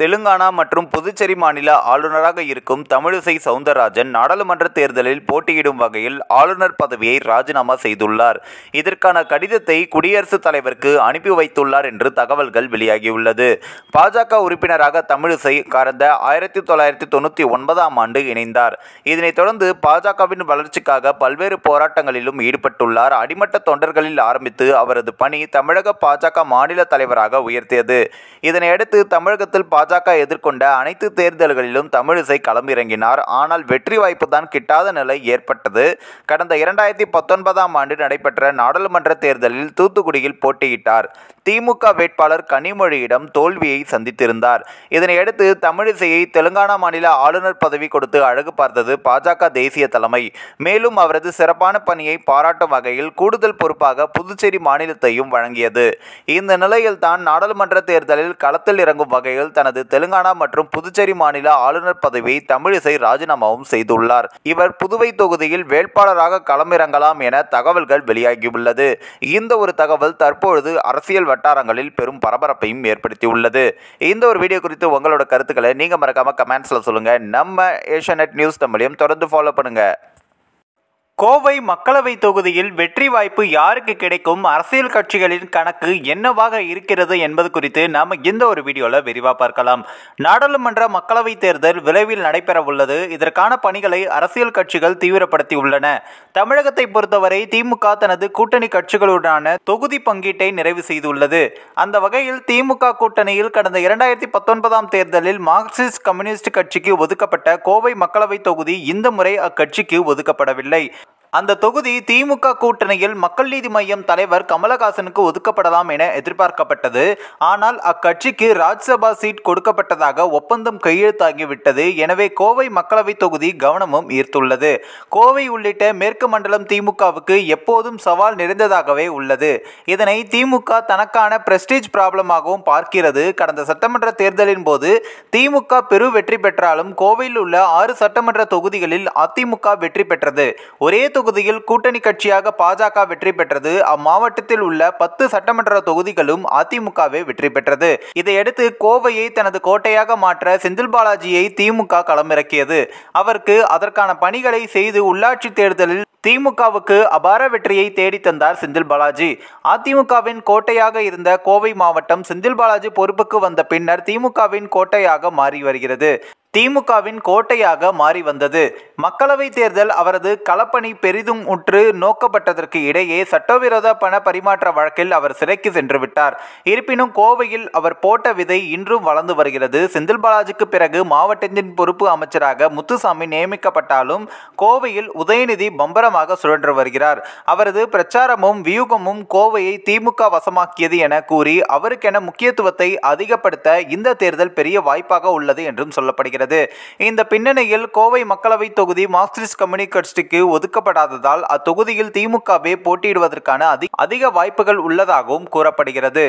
தெலுங்கானா மற்றும் புதுச்சேரி மாநில ஆளுநராக இருக்கும் தமிழிசை சவுந்தரராஜன் நாடாளுமன்ற தேர்தலில் போட்டியிடும் வகையில் ஆளுநர் பதவியை ராஜினாமா செய்துள்ளார் இதற்கான கடிதத்தை குடியரசுத் தலைவருக்கு அனுப்பி வைத்துள்ளார் என்று தகவல்கள் வெளியாகியுள்ளது பாஜக உறுப்பினராக தமிழிசை கடந்த ஆயிரத்தி தொள்ளாயிரத்தி தொண்ணூற்றி ஒன்பதாம் ஆண்டு இணைந்தார் இதனைத் தொடர்ந்து பாஜகவின் வளர்ச்சிக்காக பல்வேறு போராட்டங்களிலும் ஈடுபட்டுள்ளார் அடிமட்ட தொண்டர்களில் ஆரம்பித்து அவரது பணி தமிழக பாஜக மாநில தலைவராக உயர்த்தியது இதனையடுத்து தமிழகத்தில் பாஜக எதிர்கொண்ட அனைத்து தேர்தல்களிலும் தமிழிசை களமிறங்கினார் ஆனால் வெற்றி வாய்ப்பு தான் கிட்டாத நிலை ஏற்பட்டது கடந்த இரண்டாயிரத்தி பத்தொன்பதாம் ஆண்டு நடைபெற்ற நாடாளுமன்ற தேர்தலில் தூத்துக்குடியில் போட்டியிட்டார் திமுக வேட்பாளர் கனிமொழியிடம் தோல்வியை சந்தித்திருந்தார் இதனையடுத்து தமிழிசையை தெலுங்கானா மாநில ஆளுநர் பதவி கொடுத்து அழகு பார்த்தது பாஜக தேசிய தலைமை மேலும் அவரது சிறப்பான பணியை பாராட்டும் வகையில் கூடுதல் பொறுப்பாக புதுச்சேரி மாநிலத்தையும் வழங்கியது இந்த நிலையில் தான் நாடாளுமன்ற தேர்தலில் களத்தில் இறங்கும் வகையில் தனது தனது தெலுங்கானா மற்றும் புதுச்சேரி மாநில ஆளுநர் பதவியை தமிழிசை ராஜினாமாவும் செய்துள்ளார் இவர் புதுவை தொகுதியில் வேட்பாளராக களமிறங்கலாம் என தகவல்கள் வெளியாகியுள்ளது இந்த ஒரு தகவல் தற்பொழுது அரசியல் வட்டாரங்களில் பெரும் பரபரப்பையும் ஏற்படுத்தியுள்ளது இந்த ஒரு வீடியோ குறித்து உங்களோட கருத்துக்களை நீங்கள் மறக்காமல் கமெண்ட்ஸில் சொல்லுங்கள் நம்ம ஏஷியா நியூஸ் தமிழையும் தொடர்ந்து ஃபாலோ பண்ணுங்கள் கோவை மக்களவை தொகுதியில் வெற்றி வாய்ப்பு யாருக்கு கிடைக்கும் அரசியல் கட்சிகளின் கணக்கு என்னவாக இருக்கிறது என்பது குறித்து நாம் இந்த ஒரு வீடியோவில் விரிவாக பார்க்கலாம் நாடாளுமன்ற மக்களவை தேர்தல் விரைவில் நடைபெற உள்ளது இதற்கான பணிகளை அரசியல் கட்சிகள் தீவிரப்படுத்தி உள்ளன தமிழகத்தை பொறுத்தவரை திமுக தனது கூட்டணி கட்சிகளுடனான தொகுதி பங்கீட்டை நிறைவு செய்துள்ளது அந்த வகையில் திமுக கூட்டணியில் கடந்த இரண்டாயிரத்தி பத்தொன்பதாம் தேர்தலில் மார்க்சிஸ்ட் கம்யூனிஸ்ட் கட்சிக்கு ஒதுக்கப்பட்ட கோவை மக்களவை தொகுதி இந்த முறை அக்கட்சிக்கு ஒதுக்கப்படவில்லை அந்த தொகுதி திமுக கூட்டணியில் மக்கள் நீதி மையம் தலைவர் கமலஹாசனுக்கு ஒதுக்கப்படலாம் என எதிர்பார்க்கப்பட்டது ஆனால் அக்கட்சிக்கு ராஜ்யசபா சீட் கொடுக்கப்பட்டதாக ஒப்பந்தம் கையெழுத்தாகிவிட்டது எனவே கோவை மக்களவை தொகுதி கவனமும் ஈர்த்துள்ளது கோவை உள்ளிட்ட மேற்கு மண்டலம் திமுகவுக்கு எப்போதும் சவால் நிறைந்ததாகவே உள்ளது இதனை திமுக தனக்கான பிரஸ்டீஜ் ப்ராப்ளமாகவும் பார்க்கிறது கடந்த சட்டமன்ற தேர்தலின் போது திமுக பெரு வெற்றி பெற்றாலும் கோவையில் உள்ள ஆறு சட்டமன்ற தொகுதிகளில் அதிமுக வெற்றி பெற்றது ஒரே தொகுதி தொகுதியில் கூட்டணி கட்சியாக பாஜக வெற்றி பெற்றது அம்மாவட்டத்தில் உள்ள பத்து சட்டமன்ற தொகுதிகளும் அதிமுகவே வெற்றி பெற்றது இதையடுத்து கோவையை தனது கோட்டையாக மாற்ற செந்தில் பாலாஜியை திமுக களமிறக்கியது அவருக்கு அதற்கான பணிகளை செய்து உள்ளாட்சி தேர்தலில் திமுகவுக்கு அபார வெற்றியை தேடி தந்தார் செந்தில் பாலாஜி அதிமுகவின் கோட்டையாக இருந்த கோவை மாவட்டம் செந்தில் பாலாஜி பொறுப்புக்கு வந்த பின்னர் திமுகவின் கோட்டையாக மாறி வருகிறது திமுகவின் கோட்டையாக மாறி வந்தது மக்களவைத் தேர்தல் அவரது களப்பணி பெரிதும் உற்று நோக்கப்பட்டதற்கு இடையே சட்டவிரோத பண பரிமாற்ற வழக்கில் அவர் சிறைக்கு சென்று விட்டார் இருப்பினும் கோவையில் அவர் போட்ட விதை இன்றும் வளர்ந்து வருகிறது செந்தில் பாலாஜிக்கு பிறகு மாவட்டத்தின் பொறுப்பு அமைச்சராக முத்துசாமி நியமிக்கப்பட்டாலும் கோவையில் உதயநிதி பம்பரமாக சுழன்று வருகிறார் அவரது பிரச்சாரமும் வியூகமும் கோவையை திமுக வசமாக்கியது என கூறி அவருக்கென முக்கியத்துவத்தை அதிகப்படுத்த இந்த தேர்தல் பெரிய வாய்ப்பாக உள்ளது என்றும் சொல்லப்படுகிறது வருகிறது இந்த பின்னணியில் கோவை மக்களவை தொகுதி மார்க்சிஸ்ட் கம்யூனிஸ்ட் கட்சிக்கு ஒதுக்கப்படாததால் அத்தொகுதியில் திமுகவே போட்டியிடுவதற்கான அதிக வாய்ப்புகள் உள்ளதாகவும் கூறப்படுகிறது